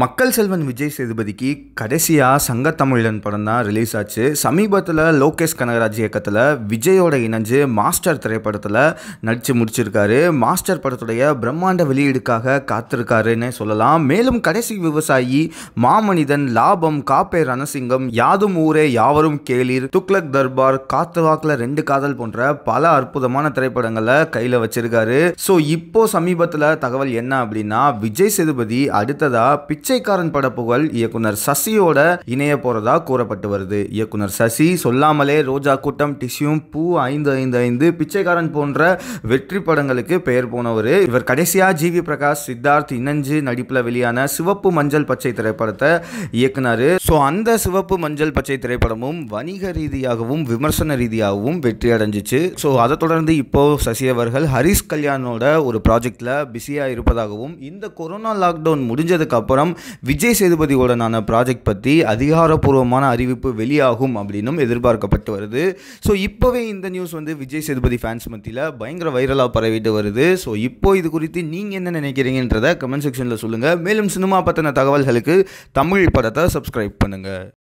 மக்கள் செல்வன் விஜய் சேதுபதிக்கு கடைசியாக சங்கத்தமிழன் படம் தான் ரிலீஸ் ஆச்சு சமீபத்தில் லோகேஷ் கனகராஜ் இயக்கத்தில் விஜயோட இணைஞ்சு மாஸ்டர் திரைப்படத்தில் நடித்து முடிச்சிருக்காரு மாஸ்டர் படத்துடைய பிரம்மாண்ட வெளியீடுக்காக காத்திருக்காருன்னு சொல்லலாம் மேலும் கடைசி விவசாயி மாமனிதன் லாபம் காப்பே ரணசிங்கம் யாதும் ஊரே யாவரும் கேளிர் துக்லக் தர்பார் காத்து வாக்கில் ரெண்டு காதல் போன்ற பல அற்புதமான திரைப்படங்களை கையில் வச்சிருக்காரு ஸோ இப்போ சமீபத்தில் தகவல் என்ன அப்படின்னா விஜய் சேதுபதி அடுத்ததாக பிக் பிச்சைக்காரன் பட புகழ் இயக்குனர் சசியோட இணைய போறதா கூறப்பட்டு வருது இயக்குனர் சசி சொல்லாமலே ரோஜா கூட்டம் டிஷ்யூம் பூ ஐந்து ஐந்து ஐந்து பிச்சைக்காரன் போன்ற வெற்றி படங்களுக்கு பெயர் போனவர் இவர் கடைசியா ஜி வி பிரகாஷ் சித்தார்த் இணைஞ்சு நடிப்பில் வெளியான சிவப்பு மஞ்சள் பச்சை திரைப்படத்தை இயக்குனாரு ஸோ அந்த சிவப்பு மஞ்சள் பச்சை திரைப்படமும் வணிக ரீதியாகவும் விமர்சன ரீதியாகவும் வெற்றி அடைஞ்சிச்சு ஸோ அதை தொடர்ந்து இப்போ சசி அவர்கள் ஹரிஷ் கல்யாணோட ஒரு ப்ராஜெக்டில் பிஸியாக இருப்பதாகவும் இந்த கொரோனா லாக்டவுன் முடிஞ்சதுக்கு அப்புறம் விஜய் சேதுபதியோடனான ப்ராஜெக்ட் பற்றி அதிகாரப்பூர்வமான அறிவிப்பு வெளியாகும் அப்படின்னும் எதிர்பார்க்கப்பட்டு வருது ஸோ இப்போவே இந்த நியூஸ் வந்து விஜய் சேதுபதி ஃபேன்ஸ் மத்தியில் பயங்கர வைரலாக பரவிட்டு வருது ஸோ இப்போ இது குறித்து நீங்கள் என்ன நினைக்கிறீங்கன்றத கமெண்ட் செக்ஷனில் சொல்லுங்கள் மேலும் சினிமா பற்றின தகவல்களுக்கு தமிழ் படத்தை சப்ஸ்கிரைப் பண்ணுங்கள்